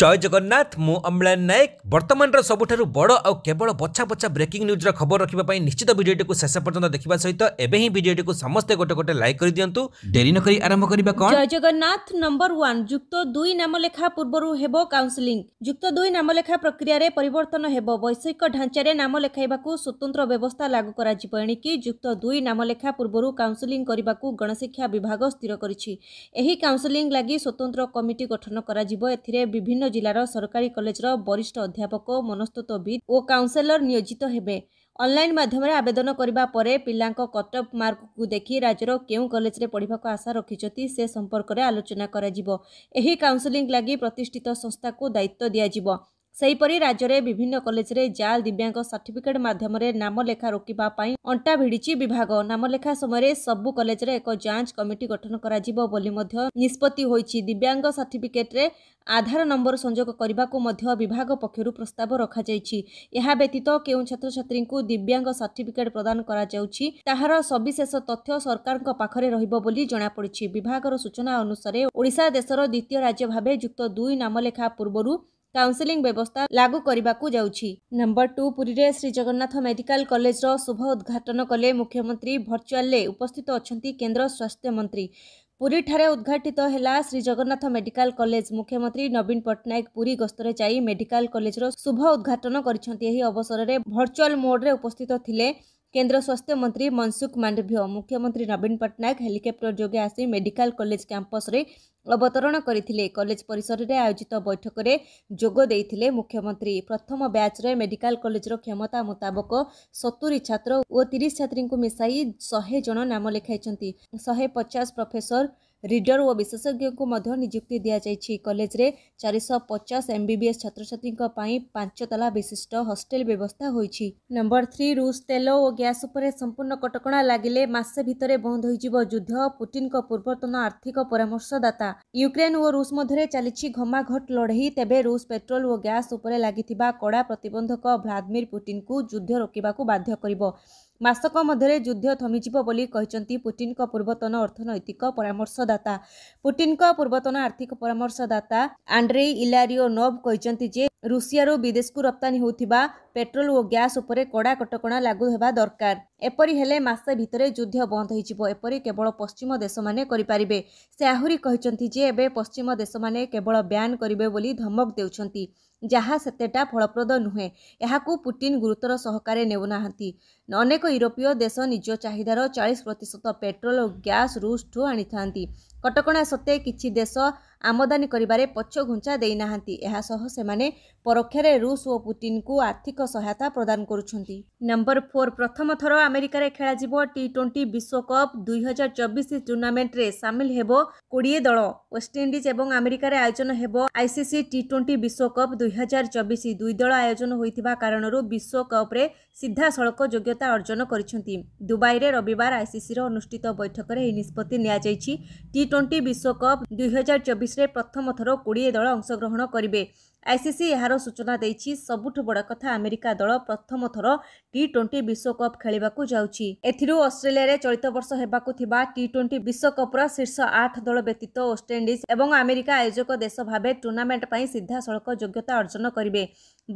জয় জগন্নাথ ମୁଁ ଅମ୍ଳାନ ନାୟକ ବର୍ତ୍ତମାନର ସବୁଠାରୁ ବଡ଼ ଆଉ କେବଳ ବଛା ବଛା ବ୍ରେକିଂ ନ୍ୟୁଜ୍ର ଖବର ରଖିବା ପାଇଁ ନିଶ୍ଚିତ ଭିଡ଼ିଓଟିକୁ ଶେଷ ପର୍ଯ୍ୟନ୍ତ ଦେଖିବା ସହିତ ଏବେ ହିଁ ଭିଡ଼ିଓଟିକୁ ସମସ୍ତେ ଗୋଟେ ଗୋଟେ ଲାଇକ୍ କରିଦିଅନ୍ତୁ ଡେରି ନ କରି ଆରମ୍ଭ କରିବା କ'ଣ ଜୟ ଜଗନ୍ନାଥ ନମ୍ବର ୱାନ୍ ଯୁକ୍ତ ଦୁଇ ନାମଲେଖା ପୂର୍ବରୁ ହେବ କାଉନ୍ସିଲିଂ ଯୁକ୍ତ ଦୁଇ ନାମଲେଖା ପ୍ରକ୍ରିୟାରେ ପରିବର୍ତ୍ତନ ହେବ ବୈଷୟିକ ଢାଞ୍ଚାରେ ନାମ ଲେଖାଇବାକୁ ସ୍ୱତନ୍ତ୍ର ବ୍ୟବସ୍ଥା ଲାଗୁ କରାଯିବ ଏଣିକି ଯୁକ୍ତ ଦୁଇ ନାମଲେଖା ପୂର୍ବରୁ କାଉନ୍ସିଲିଂ କରିବାକୁ ଗଣଶିକ୍ଷା ବିଭାଗ ସ୍ଥିର କରିଛି ଏହି କାଉନ୍ସିଲିଂ ଲାଗି ସ୍ୱତନ୍ତ୍ର କମିଟି ଗଠନ କରାଯିବ ଏଥିରେ ବିଭିନ୍ନ ବିଭିନ୍ନ ଜିଲ୍ଲାର ସରକାରୀ କଲେଜର ବରିଷ୍ଠ ଅଧ୍ୟାପକ ମନସ୍ତତ୍ତ୍ୱବିତ୍ ଓ କାଉନ୍ସେଲର ନିୟୋଜିତ ହେବେ ଅନ୍ଲାଇନ୍ ମାଧ୍ୟମରେ ଆବେଦନ କରିବା ପରେ ପିଲାଙ୍କ କଟଅଫ୍ ମାର୍କକୁ ଦେଖି ରାଜ୍ୟର କେଉଁ କଲେଜରେ ପଢ଼ିବାକୁ ଆଶା ରଖିଛନ୍ତି ସେ ସମ୍ପର୍କରେ ଆଲୋଚନା କରାଯିବ ଏହି କାଉନ୍ସେଲିଂ ଲାଗି ପ୍ରତିଷ୍ଠିତ ସଂସ୍ଥାକୁ ଦାୟିତ୍ୱ ଦିଆଯିବ ସେହିପରି ରାଜ୍ୟରେ ବିଭିନ୍ନ କଲେଜରେ ଜାଲ ଦିବ୍ୟାଙ୍ଗ ସାର୍ଟିଫିକେଟ୍ ମାଧ୍ୟମରେ ନାମଲେଖା ରୋକିବା ପାଇଁ ଅଣ୍ଟା ଭିଡ଼ିଛି ବିଭାଗ ନାମଲେଖା ସମୟରେ ସବୁ କଲେଜରେ ଏକ ଯାଞ୍ଚ କମିଟି ଗଠନ କରାଯିବ ବୋଲି ମଧ୍ୟ ନିଷ୍ପତ୍ତି ହୋଇଛି ଦିବ୍ୟାଙ୍ଗ ସାର୍ଟିଫିକେଟ୍ରେ ଆଧାର ନମ୍ବର ସଂଯୋଗ କରିବାକୁ ମଧ୍ୟ ବିଭାଗ ପକ୍ଷରୁ ପ୍ରସ୍ତାବ ରଖାଯାଇଛି ଏହା ବ୍ୟତୀତ କେଉଁ ଛାତ୍ରଛାତ୍ରୀଙ୍କୁ ଦିବ୍ୟାଙ୍ଗ ସାର୍ଟିଫିକେଟ୍ ପ୍ରଦାନ କରାଯାଉଛି ତାହାର ସବିଶେଷ ତଥ୍ୟ ସରକାରଙ୍କ ପାଖରେ ରହିବ ବୋଲି ଜଣାପଡ଼ିଛି ବିଭାଗର ସୂଚନା ଅନୁସାରେ ଓଡ଼ିଶା ଦେଶର ଦ୍ୱିତୀୟ ରାଜ୍ୟ ଭାବେ ଯୁକ୍ତ ଦୁଇ ନାମଲେଖା ପୂର୍ବରୁ କାଉନ୍ସେଲିଂ ବ୍ୟବସ୍ଥା ଲାଗୁ କରିବାକୁ ଯାଉଛି ନମ୍ବର ଟୁ ପୁରୀରେ ଶ୍ରୀଜଗନ୍ନାଥ ମେଡିକାଲ କଲେଜର ଶୁଭ ଉଦ୍ଘାଟନ କଲେ ମୁଖ୍ୟମନ୍ତ୍ରୀ ଭର୍ଚୁଆଲରେ ଉପସ୍ଥିତ ଅଛନ୍ତି କେନ୍ଦ୍ର ସ୍ୱାସ୍ଥ୍ୟମନ୍ତ୍ରୀ ପୁରୀଠାରେ ଉଦ୍ଘାଟିତ ହେଲା ଶ୍ରୀଜଗନ୍ନାଥ ମେଡିକାଲ କଲେଜ ମୁଖ୍ୟମନ୍ତ୍ରୀ ନବୀନ ପଟ୍ଟନାୟକ ପୁରୀ ଗସ୍ତରେ ଯାଇ ମେଡିକାଲ କଲେଜର ଶୁଭ ଉଦ୍ଘାଟନ କରିଛନ୍ତି ଏହି ଅବସରରେ ଭର୍ଚୁଆଲ ମୋଡ୍ରେ ଉପସ୍ଥିତ ଥିଲେ କେନ୍ଦ୍ର ସ୍ୱାସ୍ଥ୍ୟମନ୍ତ୍ରୀ ମନସୁଖ ମାଣ୍ଡଭ୍ୟ ମୁଖ୍ୟମନ୍ତ୍ରୀ ନବୀନ ପଟ୍ଟନାୟକ ହେଲିକପ୍ଟର ଯୋଗେ ଆସି ମେଡିକାଲ କଲେଜ କ୍ୟାମ୍ପସରେ ଅବତରଣ କରିଥିଲେ କଲେଜ ପରିସରରେ ଆୟୋଜିତ ବୈଠକରେ ଯୋଗ ଦେଇଥିଲେ ମୁଖ୍ୟମନ୍ତ୍ରୀ ପ୍ରଥମ ବ୍ୟାଚ୍ରେ ମେଡିକାଲ କଲେଜର କ୍ଷମତା ମୁତାବକ ସତୁରୀ ଛାତ୍ର ଓ ତିରିଶ ଛାତ୍ରୀଙ୍କୁ ମିଶାଇ ଶହେ ଜଣ ନାମ ଲେଖାଇଛନ୍ତି ଶହେ ପଚାଶ ପ୍ରଫେସର ରିଡର ଓ ବିଶେଷଜ୍ଞଙ୍କୁ ମଧ୍ୟ ନିଯୁକ୍ତି ଦିଆଯାଇଛି କଲେଜରେ ଚାରିଶହ ପଚାଶ ଏମ୍ବିବିଏସ୍ ଛାତ୍ରଛାତ୍ରୀଙ୍କ ପାଇଁ ପାଞ୍ଚତାଲା ବିଶିଷ୍ଟ ହଷ୍ଟେଲ ବ୍ୟବସ୍ଥା ହୋଇଛି ନମ୍ବର ଥ୍ରୀ ରୁଷ ତେଲ ଓ ଗ୍ୟାସ୍ ଉପରେ ସମ୍ପୂର୍ଣ୍ଣ କଟକଣା ଲାଗିଲେ ମାସେ ଭିତରେ ବନ୍ଦ ହୋଇଯିବ ଯୁଦ୍ଧ ପୁଟିନଙ୍କ ପୂର୍ବତନ ଆର୍ଥିକ ପରାମର୍ଶଦାତା ୟୁକ୍ରେନ୍ ଓ ରୁଷ ମଧ୍ୟରେ ଚାଲିଛି ଘମାଘଟ ଲଢ଼େଇ ତେବେ ରୁଷ ପେଟ୍ରୋଲ ଓ ଗ୍ୟାସ୍ ଉପରେ ଲାଗିଥିବା କଡ଼ା ପ୍ରତିବନ୍ଧକ ଭ୍ଲାଦିମିର ପୁଟିନଙ୍କୁ ଯୁଦ୍ଧ ରୋକିବାକୁ ବାଧ୍ୟ କରିବ ମାସକ ମଧ୍ୟରେ ଯୁଦ୍ଧ ଥମିଯିବ ବୋଲି କହିଛନ୍ତି ପୁଟିନ୍ଙ୍କ ପୂର୍ବତନ ଅର୍ଥନୈତିକ ପରାମର୍ଶଦାତା ପୁଟିନ୍ଙ୍କ ପୂର୍ବତନ ଆର୍ଥିକ ପରାମର୍ଶଦାତା ଆଣ୍ଡ୍ରେ ଇଲାରିଓ ନୋଭ୍ କହିଛନ୍ତି ଯେ ରୁଷିଆରୁ ବିଦେଶକୁ ରପ୍ତାନୀ ହେଉଥିବା ପେଟ୍ରୋଲ ଓ ଗ୍ୟାସ୍ ଉପରେ କଡ଼ା କଟକଣା ଲାଗୁ ହେବା ଦରକାର ଏପରି ହେଲେ ମାସେ ଭିତରେ ଯୁଦ୍ଧ ବନ୍ଦ ହୋଇଯିବ ଏପରି କେବଳ ପଶ୍ଚିମ ଦେଶମାନେ କରିପାରିବେ ସେ ଆହୁରି କହିଛନ୍ତି ଯେ ଏବେ ପଶ୍ଚିମ ଦେଶମାନେ କେବଳ ବ୍ୟାନ୍ କରିବେ ବୋଲି ଧମକ ଦେଉଛନ୍ତି ଯାହା ସେତେଟା ଫଳପ୍ରଦ ନୁହେଁ ଏହାକୁ ପୁଟିନ ଗୁରୁତର ସହକାରେ ନେଉନାହାନ୍ତି ଅନେକ ୟୁରୋପୀୟ ଦେଶ ନିଜ ଚାହିଦାର ଚାଳିଶ ପ୍ରତିଶତ ପେଟ୍ରୋଲ ଓ ଗ୍ୟାସ୍ ରୁଷ୍ଠୁ ଆଣିଥାନ୍ତି କଟକଣା ସତ୍ତ୍ୱେ କିଛି ଦେଶ ଆମଦାନୀ କରିବାରେ ପଛଘୁଞ୍ଚା ଦେଇନାହାନ୍ତି ଏହାସହ ସେମାନେ ପରୋକ୍ଷରେ ରୁଷ ଓ ପୁଟିନକୁ ଆର୍ଥିକ ସହାୟତା ପ୍ରଦାନ କରୁଛନ୍ତି ନମ୍ବର ଫୋର୍ ପ୍ରଥମ ଥର ଆମେରିକାରେ ଖେଳାଯିବ ଟି ଟ୍ୱେଣ୍ଟି ବିଶ୍ୱକପ୍ ଦୁଇହଜାର ଚବିଶ ଟୁର୍ଣ୍ଣାମେଣ୍ଟରେ ସାମିଲ ହେବ କୋଡ଼ିଏ ଦଳ ୱେଷ୍ଟଇଣ୍ଡିଜ୍ ଏବଂ ଆମେରିକାରେ ଆୟୋଜନ ହେବ ଆଇସିସି ଟି ଟ୍ୱେଣ୍ଟି ବିଶ୍ୱକପ୍ ଦୁଇହଜାର ଚବିଶ ଦୁଇ ଦଳ ଆୟୋଜନ ହୋଇଥିବା କାରଣରୁ ବିଶ୍ୱକପ୍ରେ ସିଧାସଳଖ ଯୋଗ୍ୟତା ଅର୍ଜନ କରିଛନ୍ତି ଦୁବାଇରେ ରବିବାର ଆଇସିସିର ଅନୁଷ୍ଠିତ ବୈଠକରେ ଏହି ନିଷ୍ପତ୍ତି ନିଆଯାଇଛି ଟି ଟ୍ୱେଣ୍ଟି ବିଶ୍ୱକପ୍ ଦୁଇହଜାର ଚବିଶରେ ପ୍ରଥମ ଥର କୋଡ଼ିଏ ଦଳ ଅଂଶଗ୍ରହଣ କରିବେ ଆଇସିସି ଏହାର ସୂଚନା ଦେଇଛି ସବୁଠୁ ବଡ଼ କଥା ଆମେରିକା ଦଳ ପ୍ରଥମ ଥର ଟି ଟ୍ୱେଣ୍ଟି ବିଶ୍ୱକପ୍ ଖେଳିବାକୁ ଯାଉଛି ଏଥିରୁ ଅଷ୍ଟ୍ରେଲିଆରେ ଚଳିତ ବର୍ଷ ହେବାକୁ ଥିବା ଟି ଟ୍ୱେଣ୍ଟି ବିଶ୍ୱକପ୍ର ଶୀର୍ଷ ଆଠ ଦଳ ବ୍ୟତୀତ ୱେଷ୍ଟଇଣ୍ଡିଜ୍ ଏବଂ ଆମେରିକା ଆୟୋଜକ ଦେଶ ଭାବେ ଟୁର୍ଣ୍ଣାମେଣ୍ଟ ପାଇଁ ସିଧାସଳଖ ଯୋଗ୍ୟତା ଅର୍ଜନ କରିବେ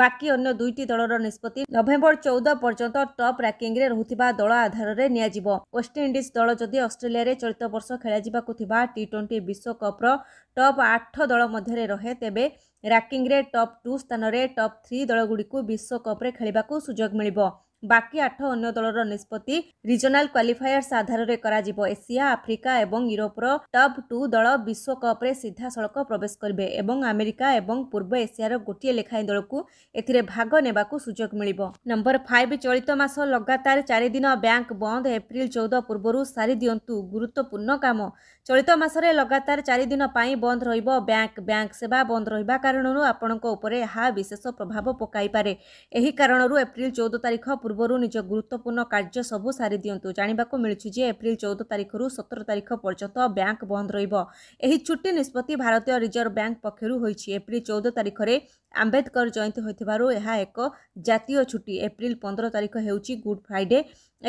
ବାକି ଅନ୍ୟ ଦୁଇଟି ଦଳର ନିଷ୍ପତ୍ତି ନଭେମ୍ବର ଚଉଦ ପର୍ଯ୍ୟନ୍ତ ଟପ୍ ର୍ୟାଙ୍କିଂରେ ରହୁଥିବା ଦଳ ଆଧାରରେ ନିଆଯିବ ୱେଷ୍ଟଇଣ୍ଡିଜ୍ ଦଳ ଯଦି ଅଷ୍ଟ୍ରେଲିଆରେ ଚଳିତ ବର୍ଷ ଖେଳାଯିବାକୁ ଥିବା ଟି ଟ୍ୱେଣ୍ଟି ବିଶ୍ୱକପ୍ର ଟପ୍ ଆଠ ଦଳ ମଧ୍ୟରେ ରହେ ତେବେ ରାଙ୍କିଙ୍ଗରେ ଟପ୍ ଟୁ ସ୍ଥାନରେ ଟପ୍ ଥ୍ରୀ ଦଳଗୁଡ଼ିକୁ ବିଶ୍ୱକପ୍ରେ ଖେଳିବାକୁ ସୁଯୋଗ ମିଳିବ ବାକି ଆଠ ଅନ୍ୟ ଦଳର ନିଷ୍ପତ୍ତି ରିଜନାଲ୍ କ୍ୱାଲିଫାୟର୍ସ ଆଧାରରେ କରାଯିବ ଏସିଆ ଆଫ୍ରିକା ଏବଂ ୟୁରୋପର ଟପ୍ ଟୁ ଦଳ ବିଶ୍ୱକପ୍ରେ ସିଧାସଳଖ ପ୍ରବେଶ କରିବେ ଏବଂ ଆମେରିକା ଏବଂ ପୂର୍ବ ଏସିଆର ଗୋଟିଏ ଲେଖାଏଁ ଦଳକୁ ଏଥିରେ ଭାଗ ନେବାକୁ ସୁଯୋଗ ମିଳିବ ନମ୍ବର ଫାଇଭ୍ ଚଳିତ ମାସ ଲଗାତାର ଚାରିଦିନ ବ୍ୟାଙ୍କ ବନ୍ଦ ଏପ୍ରିଲ ଚଉଦ ପୂର୍ବରୁ ସାରି ଦିଅନ୍ତୁ ଗୁରୁତ୍ୱପୂର୍ଣ୍ଣ କାମ ଚଳିତ ମାସରେ ଲଗାତାର ଚାରିଦିନ ପାଇଁ ବନ୍ଦ ରହିବ ବ୍ୟାଙ୍କ ବ୍ୟାଙ୍କ ସେବା ବନ୍ଦ ରହିବା କାରଣରୁ ଆପଣଙ୍କ ଉପରେ ଏହା ବିଶେଷ ପ୍ରଭାବ ପକାଇପାରେ ଏହି କାରଣରୁ ଏପ୍ରିଲ ଚଉଦ ତାରିଖ ପୂର୍ବରୁ ନିଜ ଗୁରୁତ୍ୱପୂର୍ଣ୍ଣ କାର୍ଯ୍ୟ ସବୁ ସାରି ଦିଅନ୍ତୁ ଜାଣିବାକୁ ମିଳୁଛି ଯେ ଏପ୍ରିଲ ଚଉଦ ତାରିଖରୁ ସତର ତାରିଖ ପର୍ଯ୍ୟନ୍ତ ବ୍ୟାଙ୍କ ବନ୍ଦ ରହିବ ଏହି ଛୁଟି ନିଷ୍ପତ୍ତି ଭାରତୀୟ ରିଜର୍ଭ ବ୍ୟାଙ୍କ ପକ୍ଷରୁ ହୋଇଛି ଏପ୍ରିଲ ଚଉଦ ତାରିଖରେ ଆମ୍ବେଦକର ଜୟନ୍ତୀ ହୋଇଥିବାରୁ ଏହା ଏକ ଜାତୀୟ ଛୁଟି ଏପ୍ରିଲ ପନ୍ଦର ତାରିଖ ହେଉଛି ଗୁଡ୍ ଫ୍ରାଇଡେ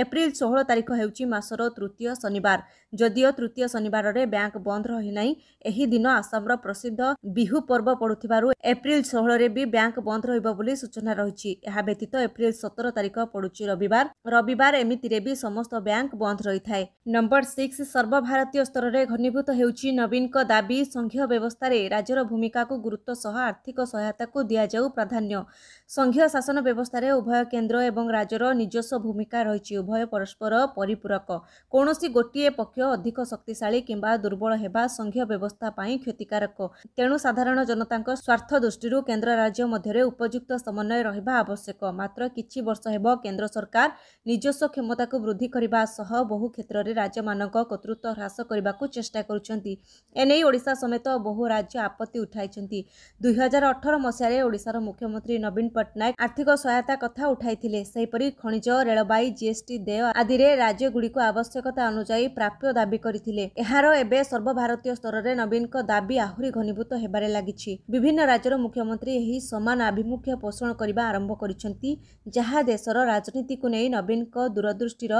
ଏପ୍ରିଲ ଷୋହଳ ତାରିଖ ହେଉଛି ମାସର ତୃତୀୟ ଶନିବାର ଯଦିଓ ତୃତୀୟ ଶନିବାରରେ ବ୍ୟାଙ୍କ ବନ୍ଦ ରହିନାହିଁ ଏହି ଦିନ ଆସାମର ପ୍ରସିଦ୍ଧ ବିହୁ ପର୍ବ ପଡ଼ୁଥିବାରୁ ଏପ୍ରିଲ ଷୋହଳରେ ବି ବ୍ୟାଙ୍କ ବନ୍ଦ ରହିବ ବୋଲି ସୂଚନା ରହିଛି ଏହା ବ୍ୟତୀତ ଏପ୍ରିଲ ସତର ତାରିଖ ପଡ଼ୁଛି ରବିବାର ରବିବାର ଏମିତିରେ ବି ସମସ୍ତ ବ୍ୟାଙ୍କ ବନ୍ଦ ରହିଥାଏ ନମ୍ବର ସିକ୍ସ ସର୍ବଭାରତୀୟ ସ୍ତରରେ ଘନୀଭୂତ ହେଉଛି ନବୀନଙ୍କ ଦାବି ସଂଘୀୟ ବ୍ୟବସ୍ଥାରେ ରାଜ୍ୟର ଭୂମିକାକୁ ଗୁରୁତ୍ୱ ସହ ଆର୍ଥିକ ସହାୟତାକୁ ଦିଆଯାଉ ପ୍ରାଧାନ୍ୟ ସଂଘୀୟ ଶାସନ ବ୍ୟବସ୍ଥାରେ ଉଭୟ କେନ୍ଦ୍ର ଏବଂ ରାଜ୍ୟର ନିଜସ୍ୱ ଭୂମିକା ରହିଛି ଉଭୟ ପରସ୍ପର ପରିପୂରକ କୌଣସି ଗୋଟିଏ ପକ୍ଷ ଅଧିକ ଶକ୍ତିଶାଳୀ କିମ୍ବା ଦୁର୍ବଳ ହେବା ସଂଘୀୟ ବ୍ୟବସ୍ଥା ପାଇଁ କ୍ଷତିକାରକ ତେଣୁ ସାଧାରଣ ଜନତାଙ୍କ ସ୍ୱାର୍ଥ ଦୃଷ୍ଟିରୁ କେନ୍ଦ୍ର ରାଜ୍ୟ ମଧ୍ୟରେ ଉପଯୁକ୍ତ ସମନ୍ୱୟ ରହିବା ଆବଶ୍ୟକ ମାତ୍ର କିଛି ବର୍ଷ ହେବ କେନ୍ଦ୍ର ସରକାର ନିଜସ୍ୱ କ୍ଷମତାକୁ ବୃଦ୍ଧି କରିବା ସହ ବହୁ କ୍ଷେତ୍ରରେ ରାଜ୍ୟମାନଙ୍କ କର୍ତ୍ତୃତ୍ୱ ହ୍ରାସ କରିବାକୁ ଚେଷ୍ଟା କରୁଛନ୍ତି ଏନେଇ ଓଡ଼ିଶା ସମେତ ବହୁ ରାଜ୍ୟ ଆପତ୍ତି ଉଠାଇଛନ୍ତି ଦୁଇହଜାର ଅଠର ମସିହାରେ ଓଡ଼ିଶାର ମୁଖ୍ୟମନ୍ତ୍ରୀ ନବୀନ ପଟ୍ଟନାୟକ ଆର୍ଥିକ ସହାୟତା କଥା ଉଠାଇଥିଲେ ସେହିପରି ଖଣିଜ ରେଳବାଇ ଜିଏସ୍ଟି ଜିଏସ୍ଟି ଦେୟ ଆଦିରେ ରାଜ୍ୟଗୁଡ଼ିକୁ ଆବଶ୍ୟକତା ଅନୁଯାୟୀ ପ୍ରାପ୍ୟ ଦାବି କରିଥିଲେ ଏହାର ଏବେ ସର୍ବଭାରତୀୟ ସ୍ତରରେ ନବୀନଙ୍କ ଦାବି ଆହୁରି ଘନୀଭୂତ ହେବାରେ ଲାଗିଛି ବିଭିନ୍ନ ରାଜ୍ୟର ମୁଖ୍ୟମନ୍ତ୍ରୀ ଏହି ସମାନ ଆଭିମୁଖ୍ୟ ପୋଷଣ କରିବା ଆରମ୍ଭ କରିଛନ୍ତି ଯାହା ଦେଶର ରାଜନୀତିକୁ ନେଇ ନବୀନଙ୍କ ଦୂରଦୃଷ୍ଟିର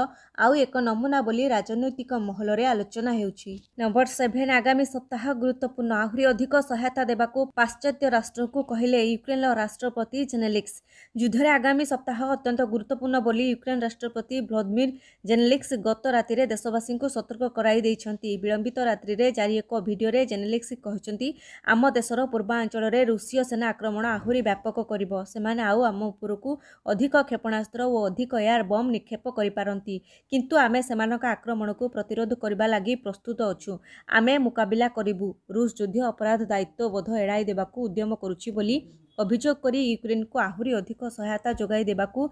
ଆଉ ଏକ ନମୁନା ବୋଲି ରାଜନୈତିକ ମହଲରେ ଆଲୋଚନା ହେଉଛି ନମ୍ବର ସେଭେନ୍ ଆଗାମୀ ସପ୍ତାହ ଗୁରୁତ୍ୱପୂର୍ଣ୍ଣ ଆହୁରି ଅଧିକ ସହାୟତା ଦେବାକୁ ପାଶ୍ଚାତ୍ୟ ରାଷ୍ଟ୍ରକୁ କହିଲେ ୟୁକ୍ରେନ୍ର ରାଷ୍ଟ୍ରପତି ଜେନେଲିକ୍ସ ଯୁଦ୍ଧରେ ଆଗାମୀ ସପ୍ତାହ ଅତ୍ୟନ୍ତ ଗୁରୁତ୍ୱପୂର୍ଣ୍ଣ ବୋଲି ୟୁକ୍ରେନ୍ ରାଷ୍ଟ୍ରପତି ଭ୍ଲଦମିର୍ ଜେନେଲିକ୍ସ ଗତ ରାତିରେ ଦେଶବାସୀଙ୍କୁ ସତର୍କ କରାଇ ଦେଇଛନ୍ତି ବିଳମ୍ବିତ ରାତ୍ରିରେ ଜାରି ଏକ ଭିଡ଼ିଓରେ ଜେନେଲିକ୍ସ କହିଛନ୍ତି ଆମ ଦେଶର ପୂର୍ବାଞ୍ଚଳରେ ରୁଷୀୟ ସେନା ଆକ୍ରମଣ ଆହୁରି ବ୍ୟାପକ କରିବ ସେମାନେ ଆଉ ଆମ ଉପରକୁ ଅଧିକ କ୍ଷେପଣାସ୍ତ୍ର ଓ ଅଧିକ ଏୟାର ବମ୍ ନିକ୍ଷେପ କରିପାରନ୍ତି କିନ୍ତୁ ଆମେ ସେମାନଙ୍କ ଆକ୍ରମଣକୁ ପ୍ରତିରୋଧ କରିବା ଲାଗି ପ୍ରସ୍ତୁତ ଅଛୁ ଆମେ ମୁକାବିଲା କରିବୁ ରୁଷ ଯୁଦ୍ଧ ଅପରାଧ ଦାୟିତ୍ୱବୋଧ ଏଡ଼ାଇ ଦେବାକୁ ଉଦ୍ୟମ କରୁଛି ବୋଲି ଅଭିଯୋଗ କରି ୟୁକ୍ରେନ୍କୁ ଆହୁରି ଅଧିକ ସହାୟତା ଯୋଗାଇ ଦେବାକୁ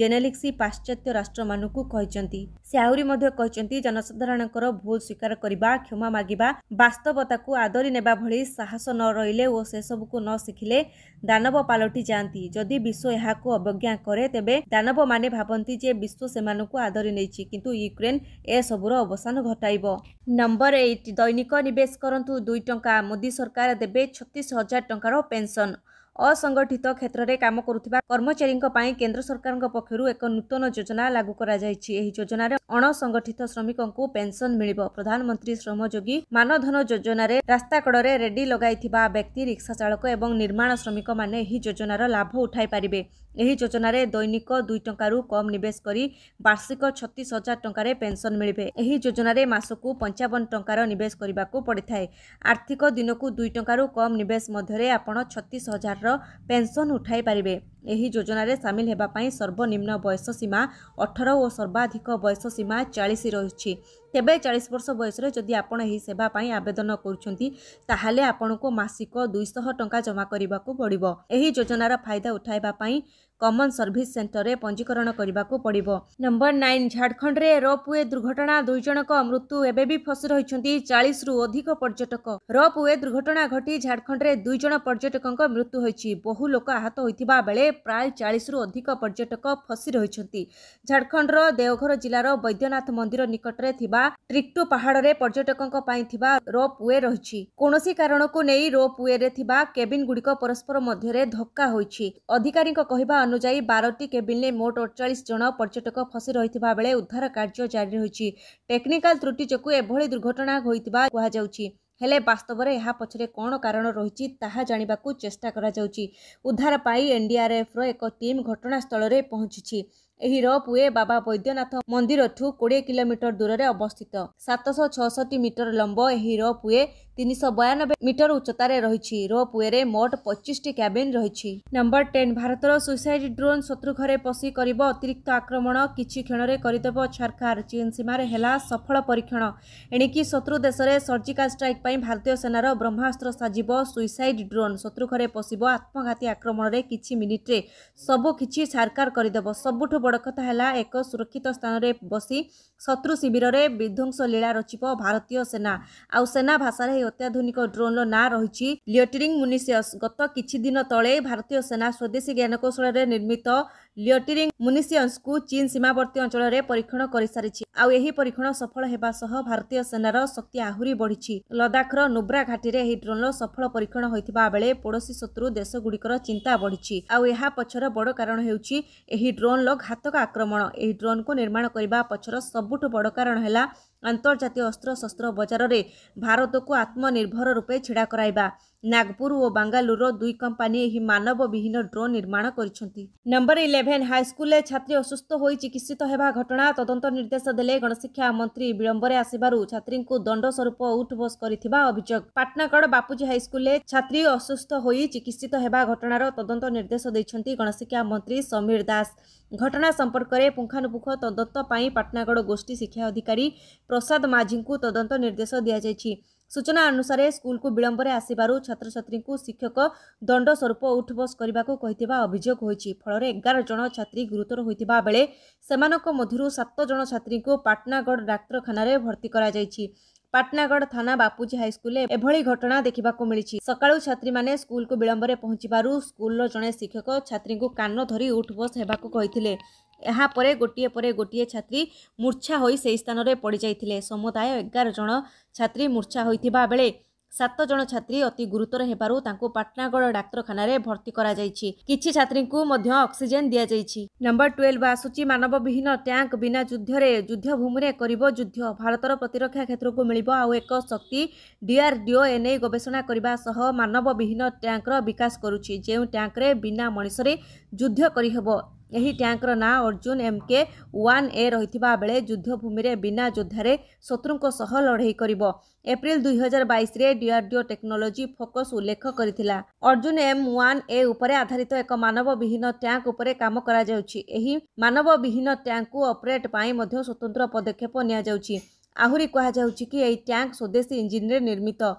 ଜେନେଲିକ୍ସି ପାଶ୍ଚାତ୍ୟ ରାଷ୍ଟ୍ରମାନଙ୍କୁ କହିଛନ୍ତି ସେ ଆହୁରି ମଧ୍ୟ କହିଛନ୍ତି ଜନସାଧାରଣଙ୍କର ଭୁଲ ସ୍ୱୀକାର କରିବା କ୍ଷମା ମାଗିବା ବାସ୍ତବତାକୁ ଆଦରି ନେବା ଭଳି ସାହସ ନ ରହିଲେ ଓ ସେସବୁକୁ ନ ଶିଖିଲେ ଦାନବ ପାଲଟି ଯାଆନ୍ତି ଯଦି ବିଶ୍ୱ ଏହାକୁ ଅବଜ୍ଞା କରେ ତେବେ ଦାନବମାନେ ଭାବନ୍ତି ଯେ ବିଶ୍ୱ ସେମାନଙ୍କୁ ଆଦରି ନେଇଛି କିନ୍ତୁ ୟୁକ୍ରେନ୍ ଏସବୁର ଅବସାନ ଘଟାଇବ ନମ୍ବର ଏଇଟ୍ ଦୈନିକ ନିବେଶ କରନ୍ତୁ ଦୁଇ ଟଙ୍କା ମୋଦି ସରକାର ଦେବେ ଛତିଶ ହଜାର ଟଙ୍କାର ପେନ୍ସନ୍ ଅସଙ୍ଗଠିତ କ୍ଷେତ୍ରରେ କାମ କରୁଥିବା କର୍ମଚାରୀଙ୍କ ପାଇଁ କେନ୍ଦ୍ର ସରକାରଙ୍କ ପକ୍ଷରୁ ଏକ ନୂତନ ଯୋଜନା ଲାଗୁ କରାଯାଇଛି ଏହି ଯୋଜନାରେ ଅଣସଙ୍ଗଠିତ ଶ୍ରମିକଙ୍କୁ ପେନ୍ସନ୍ ମିଳିବ ପ୍ରଧାନମନ୍ତ୍ରୀ ଶ୍ରମଯୋଗୀ ମାନଧନ ଯୋଜନାରେ ରାସ୍ତାକଡ଼ରେ ରେଡ଼ି ଲଗାଇଥିବା ବ୍ୟକ୍ତି ରିକ୍ସା ଚାଳକ ଏବଂ ନିର୍ମାଣ ଶ୍ରମିକମାନେ ଏହି ଯୋଜନାର ଲାଭ ଉଠାଇପାରିବେ ଏହି ଯୋଜନାରେ ଦୈନିକ ଦୁଇ ଟଙ୍କାରୁ କମ୍ ନିବେଶ କରି ବାର୍ଷିକ ଛତିଶ ହଜାର ଟଙ୍କାରେ ପେନ୍ସନ୍ ମିଳିବେ ଏହି ଯୋଜନାରେ ମାସକୁ ପଞ୍ଚାବନ ଟଙ୍କାର ନିବେଶ କରିବାକୁ ପଡ଼ିଥାଏ ଆର୍ଥିକ ଦିନକୁ ଦୁଇ ଟଙ୍କାରୁ କମ୍ ନିବେଶ ମଧ୍ୟରେ ଆପଣ ଛତିଶ ହଜାରର ପେନ୍ସନ୍ ଉଠାଇ ପାରିବେ ଏହି ଯୋଜନାରେ ସାମିଲ ହେବା ପାଇଁ ସର୍ବନିମ୍ନ ବୟସ ସୀମା ଅଠର ଓ ସର୍ବାଧିକ ବୟସ ସୀମା ଚାଳିଶ ରହିଛି ତେବେ ଚାଳିଶ ବର୍ଷ ବୟସରେ ଯଦି ଆପଣ ଏହି ସେବା ପାଇଁ ଆବେଦନ କରୁଛନ୍ତି ତାହେଲେ ଆପଣଙ୍କୁ ମାସିକ ଦୁଇଶହ ଟଙ୍କା ଜମା କରିବାକୁ ପଡ଼ିବ ଏହି ଯୋଜନାର ଫାଇଦା ଉଠାଇବା ପାଇଁ କମନ୍ ସର୍ଭିସ୍ ସେଣ୍ଟରରେ ପଞ୍ଜୀକରଣ କରିବାକୁ ପଡ଼ିବ ନମ୍ବର ନାଇନ୍ ଝାଡ଼ଖଣ୍ଡରେ ରପ୍ ୱେ ଦୁର୍ଘଟଣା ଦୁଇ ଜଣଙ୍କ ମୃତ୍ୟୁ ଏବେ ବି ଫସି ରହିଛନ୍ତି ଚାଳିଶରୁ ଅଧିକ ପର୍ଯ୍ୟଟକ ରପ୍ ୱେ ଦୁର୍ଘଟଣା ଘଟି ଝାଡ଼ଖଣ୍ଡରେ ଦୁଇ ଜଣ ପର୍ଯ୍ୟଟକଙ୍କ ମୃତ୍ୟୁ ହୋଇଛି ବହୁ ଲୋକ ଆହତ ହୋଇଥିବା ବେଳେ ପ୍ରାୟ ଚାଳିଶରୁ ଅଧିକ ପର୍ଯ୍ୟଟକ ଫସି ରହିଛନ୍ତି ଝାଡ଼ଖଣ୍ଡର ଦେଓଘର ଜିଲ୍ଲାର ବୈଦ୍ୟନାଥ ମନ୍ଦିର ନିକଟରେ ଥିବା ଟ୍ରିକ୍ଟୁ ପାହାଡ଼ରେ ପର୍ଯ୍ୟଟକଙ୍କ ପାଇଁ ଥିବା ରପ୍ ୱେ ରହିଛି କୌଣସି କାରଣକୁ ନେଇ ରପ୍ ୱେରେ ଥିବା ଗୁଡିକ ପରସ୍ପର ମଧ୍ୟରେ ଧକ୍କା ହୋଇଛି ଅଧିକାରୀଙ୍କ କହିବା ଅନୁଯାୟୀ ବାରଟି କେବିନ୍ରେ ମୋଟ ଅଠଚାଳିଶ ଜଣ ପର୍ଯ୍ୟଟକ ଫସି ରହିଥିବା ବେଳେ ଉଦ୍ଧାର କାର୍ଯ୍ୟ ଜାରି ରହିଛି ଟେକ୍ନିକାଲ ତ୍ରୁଟି ଯୋଗୁଁ ଏଭଳି ଦୁର୍ଘଟଣା ହୋଇଥିବା କୁହାଯାଉଛି ହେଲେ ବାସ୍ତବରେ ଏହା ପଛରେ କ'ଣ କାରଣ ରହିଛି ତାହା ଜାଣିବାକୁ ଚେଷ୍ଟା କରାଯାଉଛି ଉଦ୍ଧାର ପାଇଁ ଏନ୍ଡିଆର୍ଏଫ୍ର ଏକ ଟିମ୍ ଘଟଣାସ୍ଥଳରେ ପହଞ୍ଚିଛି ଏହି ରପ୍ୱେ ବାବା ବୈଦ୍ୟନାଥ ମନ୍ଦିରଠୁ କୋଡ଼ିଏ କିଲୋମିଟର ଦୂରରେ ଅବସ୍ଥିତ ସାତଶହ ଛଅଷଠି ମିଟର ଲମ୍ବ ଏହି ରପ୍ୱେ ତିନିଶହ ବୟାନବେ ମିଟର ଉଚ୍ଚତାରେ ରହିଛି ରୋପ୍ ୱେରେ ମୋଟ ପଚିଶଟି କ୍ୟାବିନ୍ ରହିଛି ନମ୍ବର ଟେନ୍ ଭାରତର ସୁଇସାଇଡ୍ ଡ୍ରୋନ୍ ଶତ୍ରୁଘରେ ପଶି କରିବ ଅତିରିକ୍ତ ଆକ୍ରମଣ କିଛି କ୍ଷଣରେ କରିଦେବ ଛାରଖାର ଚୀନ ସୀମାରେ ହେଲା ସଫଳ ପରୀକ୍ଷଣ ଏଣିକି ଶତ୍ରୁ ଦେଶରେ ସର୍ଜିକାଲ ଷ୍ଟ୍ରାଇକ୍ ପାଇଁ ଭାରତୀୟ ସେନାର ବ୍ରହ୍ମାସ୍ତ୍ର ସାଜିବ ସୁଇସାଇଡ୍ ଡ୍ରୋନ୍ ଶତ୍ରୁଘରେ ପଶିବ ଆତ୍ମଘାତୀ ଆକ୍ରମଣରେ କିଛି ମିନିଟ୍ରେ ସବୁକିଛି ଛାରଖାର କରିଦେବ ସବୁଠୁ ବଡ଼ କଥା ହେଲା ଏକ ସୁରକ୍ଷିତ ସ୍ଥାନରେ ବସି ଶତ୍ରୁ ଶିବିରରେ ବିଧ୍ୱଂସ ଲୀଳା ରଚିବ ଭାରତୀୟ ସେନା ଆଉ ସେନା ଭାଷାରେ ଅତ୍ୟାଧୁନିକ ଡ୍ରୋନ୍ର ନାଁ ରହିଛି ଲିଓଟିରିଂ ମୁନିସିୟସ୍ ଗତ କିଛି ଦିନ ତଳେ ଭାରତୀୟ ସେନା ସ୍ୱଦେଶୀ ଜ୍ଞାନକୌଶଳରେ ନିର୍ମିତ ଲିଓଟିରିଂ ମୁନିସିୟସ୍କୁ ଚୀନ୍ ସୀମାବର୍ତ୍ତୀ ଅଞ୍ଚଳରେ ପରୀକ୍ଷଣ କରିସାରିଛି ଆଉ ଏହି ପରୀକ୍ଷଣ ସଫଳ ହେବା ସହ ଭାରତୀୟ ସେନାର ଶକ୍ତି ଆହୁରି ବଢ଼ିଛି ଲଦାଖର ନୁବ୍ରା ଘାଟିରେ ଏହି ଡ୍ରୋନ୍ର ସଫଳ ପରୀକ୍ଷଣ ହୋଇଥିବା ବେଳେ ପଡ଼ୋଶୀ ଶତ୍ରୁ ଦେଶଗୁଡ଼ିକର ଚିନ୍ତା ବଢ଼ିଛି ଆଉ ଏହା ପଛର ବଡ଼ କାରଣ ହେଉଛି ଏହି ଡ୍ରୋନ୍ର ଘାତକ ଆକ୍ରମଣ ଏହି ଡ୍ରୋନ୍କୁ ନିର୍ମାଣ କରିବା ପଛର ସବୁଠୁ ବଡ଼ କାରଣ ହେଲା ଅନ୍ତର୍ଜାତୀୟ ଅସ୍ତ୍ରଶସ୍ତ୍ର ବଜାରରେ ଭାରତକୁ ଆତ୍ମନିର୍ଭର ରୂପେ ଛିଡ଼ା କରାଇବା ନାଗପୁର ଓ ବାଙ୍ଗାଲୁରୁର ଦୁଇ କମ୍ପାନୀ ଏହି ମାନବ ବିହୀନ ଡ୍ରୋନ୍ ନିର୍ମାଣ କରିଛନ୍ତି ନମ୍ବର ଇଲେଭେନ୍ ହାଇସ୍କୁଲରେ ଛାତ୍ରୀ ଅସୁସ୍ଥ ହୋଇ ଚିକିତ୍ସିତ ହେବା ଘଟଣା ତଦନ୍ତ ନିର୍ଦ୍ଦେଶ ଦେଲେ ଗଣଶିକ୍ଷା ମନ୍ତ୍ରୀ ବିଳମ୍ବରେ ଆସିବାରୁ ଛାତ୍ରୀଙ୍କୁ ଦଣ୍ଡ ସ୍ୱରୂପ ଉଠ୍ବୋସ କରିଥିବା ଅଭିଯୋଗ ପାଟନାଗଡ଼ ବାପୁଜୀ ହାଇସ୍କୁଲରେ ଛାତ୍ରୀ ଅସୁସ୍ଥ ହୋଇ ଚିକିତ୍ସିତ ହେବା ଘଟଣାର ତଦନ୍ତ ନିର୍ଦ୍ଦେଶ ଦେଇଛନ୍ତି ଗଣଶିକ୍ଷା ମନ୍ତ୍ରୀ ସମୀର ଦାସ ଘଟଣା ସମ୍ପର୍କରେ ପୁଙ୍ଖାନୁପୁଙ୍ଖ ତଦନ୍ତ ପାଇଁ ପାଟନାଗଡ଼ ଗୋଷ୍ଠୀ ଶିକ୍ଷା ଅଧିକାରୀ ପ୍ରସାଦ ମାଝୀଙ୍କୁ ତଦନ୍ତ ନିର୍ଦ୍ଦେଶ ଦିଆଯାଇଛି ସୂଚନା ଅନୁସାରେ ସ୍କୁଲକୁ ବିଳମ୍ବରେ ଆସିବାରୁ ଛାତ୍ରଛାତ୍ରୀଙ୍କୁ ଶିକ୍ଷକ ଦଣ୍ଡ ସ୍ୱରୂପ ଉଠବସ୍ କରିବାକୁ କହିଥିବା ଅଭିଯୋଗ ହୋଇଛି ଫଳରେ ଏଗାର ଜଣ ଛାତ୍ରୀ ଗୁରୁତର ହୋଇଥିବା ବେଳେ ସେମାନଙ୍କ ମଧ୍ୟରୁ ସାତ ଜଣ ଛାତ୍ରୀଙ୍କୁ ପାଟନାଗଡ଼ ଡାକ୍ତରଖାନାରେ ଭର୍ତ୍ତି କରାଯାଇଛି ପାଟନାଗଡ଼ ଥାନା ବାପୁଜୀ ହାଇସ୍କୁଲରେ ଏଭଳି ଘଟଣା ଦେଖିବାକୁ ମିଳିଛି ସକାଳୁ ଛାତ୍ରୀମାନେ ସ୍କୁଲକୁ ବିଳମ୍ବରେ ପହଞ୍ଚିବାରୁ ସ୍କୁଲର ଜଣେ ଶିକ୍ଷକ ଛାତ୍ରୀଙ୍କୁ କାନ ଧରି ଉଠବସ୍ ହେବାକୁ କହିଥିଲେ ଏହାପରେ ଗୋଟିଏ ପରେ ଗୋଟିଏ ଛାତ୍ରୀ ମୂର୍ଚ୍ଛା ହୋଇ ସେହି ସ୍ଥାନରେ ପଡ଼ିଯାଇଥିଲେ ସମୁଦାୟ ଏଗାର ଜଣ ଛାତ୍ରୀ ମୂର୍ଚ୍ଛା ହୋଇଥିବା ବେଳେ ସାତ ଜଣ ଛାତ୍ରୀ ଅତି ଗୁରୁତର ହେବାରୁ ତାଙ୍କୁ ପାଟନାଗଡ଼ ଡାକ୍ତରଖାନାରେ ଭର୍ତ୍ତି କରାଯାଇଛି କିଛି ଛାତ୍ରୀଙ୍କୁ ମଧ୍ୟ ଅକ୍ସିଜେନ୍ ଦିଆଯାଇଛି ନମ୍ବର ଟୁଏଲ୍ଭ ଆସୁଛି ମାନବ ବିହୀନ ଟ୍ୟାଙ୍କ ବିନା ଯୁଦ୍ଧରେ ଯୁଦ୍ଧଭୂମିରେ କରିବ ଯୁଦ୍ଧ ଭାରତର ପ୍ରତିରକ୍ଷା କ୍ଷେତ୍ରକୁ ମିଳିବ ଆଉ ଏକ ଶକ୍ତି ଡିଆର୍ଡିଓ ଏନେଇ ଗବେଷଣା କରିବା ସହ ମାନବ ବିହୀନ ଟ୍ୟାଙ୍କର ବିକାଶ କରୁଛି ଯେଉଁ ଟ୍ୟାଙ୍କରେ ବିନା ମଣିଷରେ ଯୁଦ୍ଧ କରିହେବ ଏହି ଟ୍ୟାଙ୍କର ନାଁ Arjun M K one A ରହିଥିବା ବେଳେ ଯୁଦ୍ଧଭୂମିରେ ବିନା ଯୋଦ୍ଧାରେ ଶତ୍ରୁଙ୍କ ସହ ଲଢ଼େଇ କରିବ ଏପ୍ରିଲ ଦୁଇହଜାର ବାଇଶରେ ଡିଆର୍ଡିଓ ଟେକ୍ନୋଲୋଜି ଫୋକସ୍ ଉଲ୍ଲେଖ କରିଥିଲା ଅର୍ଜୁନ ଏମ୍ ୱାନ୍ ଏ ଉପରେ ଆଧାରିତ ଏକ ମାନବବିହୀନ ଟ୍ୟାଙ୍କ ଉପରେ କାମ କରାଯାଉଛି ଏହି ମାନବବିହୀନ ଟ୍ୟାଙ୍କକୁ ଅପରେଟ୍ ପାଇଁ ମଧ୍ୟ ସ୍ୱତନ୍ତ୍ର ପଦକ୍ଷେପ ନିଆଯାଉଛି ଆହୁରି କୁହାଯାଉଛି କି ଏହି ଟ୍ୟାଙ୍କ ସ୍ୱଦେଶୀ ଇଞ୍ଜିନ୍ରେ ନିର୍ମିତ